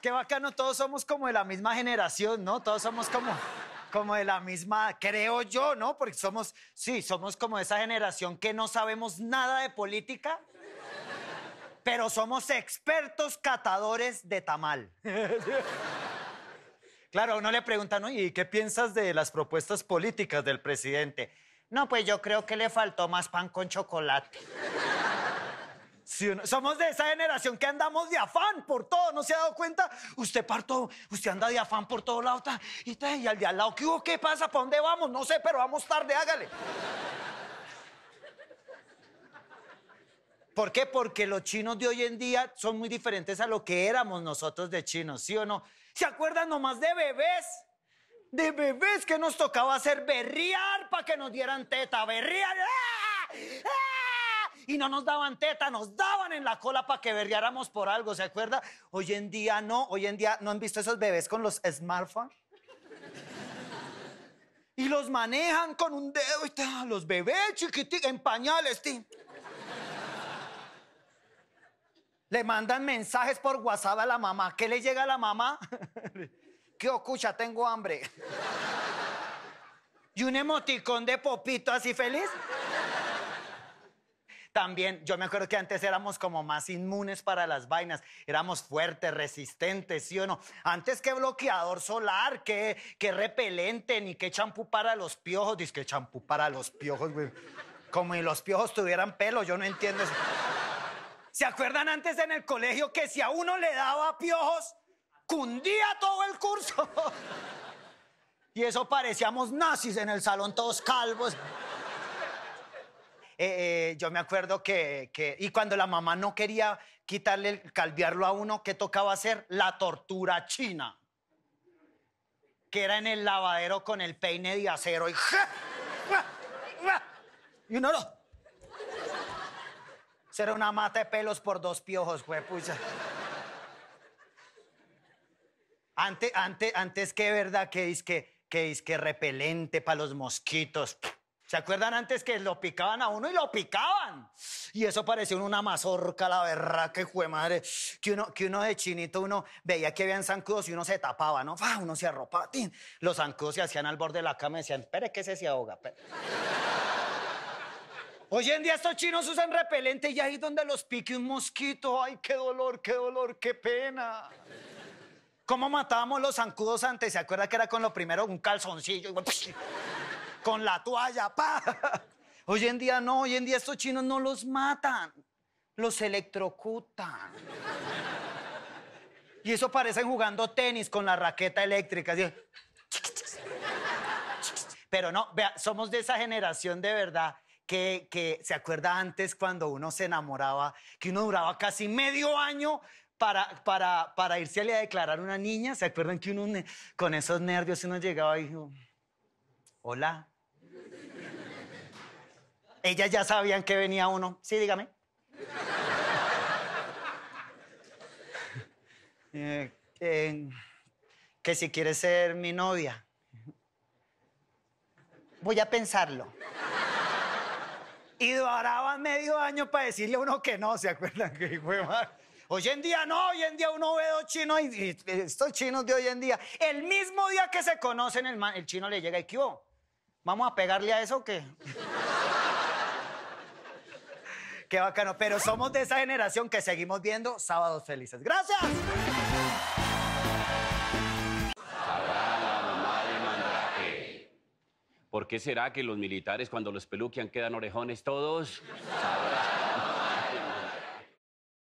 qué bacano, todos somos como de la misma generación, ¿no? Todos somos como, como de la misma, creo yo, ¿no? Porque somos, sí, somos como esa generación que no sabemos nada de política, pero somos expertos catadores de tamal. Claro, a uno le preguntan, ¿y qué piensas de las propuestas políticas del presidente? No, pues yo creo que le faltó más pan con chocolate. Somos de esa generación que andamos de afán por todo, ¿no se ha dado cuenta? Usted parto, usted anda de afán por todo lado, y, y al de al lado, ¿qué hubo? ¿Qué pasa? ¿Para dónde vamos? No sé, pero vamos tarde, hágale. ¿Por qué? Porque los chinos de hoy en día son muy diferentes a lo que éramos nosotros de chinos, ¿sí o no? ¿Se acuerdan nomás de bebés? De bebés que nos tocaba hacer berriar para que nos dieran teta, berriar. ¡Ah! ¡Ah! y no nos daban teta, nos daban en la cola para que berriáramos por algo, ¿se acuerda? Hoy en día no, hoy en día no han visto esos bebés con los smartphones. Y los manejan con un dedo y tal, los bebés chiquititos, en pañales, ti. Le mandan mensajes por WhatsApp a la mamá. ¿Qué le llega a la mamá? Que, ocucha? Tengo hambre. y un emoticón de popito así feliz. También, yo me acuerdo que antes éramos como más inmunes para las vainas, éramos fuertes, resistentes, ¿sí o no? Antes que bloqueador solar, que, repelente, ni que champú para los piojos, dice que champú para los piojos, güey. Como si los piojos tuvieran pelo, yo no entiendo eso. ¿Se acuerdan antes en el colegio que si a uno le daba piojos, cundía todo el curso? y eso parecíamos nazis en el salón, todos calvos. Eh, eh, yo me acuerdo que, Y cuando la mamá no quería quitarle, calviarlo a uno, ¿qué tocaba hacer? La tortura china. Que era en el lavadero con el peine de acero y. Y uno no. Será una mata de pelos por dos piojos, güey. Antes, antes, antes que verdad que es que, que, es que repelente para los mosquitos. ¿Se acuerdan antes que lo picaban a uno y lo picaban? Y eso parecía una mazorca, la verdad, que fue madre. Que uno, que uno de chinito, uno veía que habían zancudos y uno se tapaba, ¿no? Uno se arropaba. Los zancudos se hacían al borde de la cama y decían, espere que ese se ahoga. Hoy en día estos chinos usan repelente y ahí donde los pique un mosquito. ¡Ay, qué dolor, qué dolor, qué pena! ¿Cómo matábamos los zancudos antes? ¿Se acuerda que era con lo primero un calzoncillo? con la toalla, pa. Hoy en día no, hoy en día estos chinos no los matan, los electrocutan. Y eso parecen jugando tenis con la raqueta eléctrica. Pero no, vea, somos de esa generación de verdad que, se acuerda antes cuando uno se enamoraba, que uno duraba casi medio año para, para, para irse a declarar una niña. ¿Se acuerdan que uno con esos nervios uno llegaba y dijo, hola? Ellas ya sabían que venía uno. Sí, dígame. Eh, que si quiere ser mi novia. Voy a pensarlo. Y duraba medio año para decirle a uno que no, ¿se acuerdan? Que fue Hoy en día no, hoy en día uno ve dos chinos y, estos chinos de hoy en día, el mismo día que se conocen, el, el chino le llega y ¿qué ¿Vamos a pegarle a eso o qué? qué bacano. Pero somos de esa generación que seguimos viendo Sábados Felices. ¡Gracias! ¿Por qué será que los militares cuando los peluquian quedan orejones todos?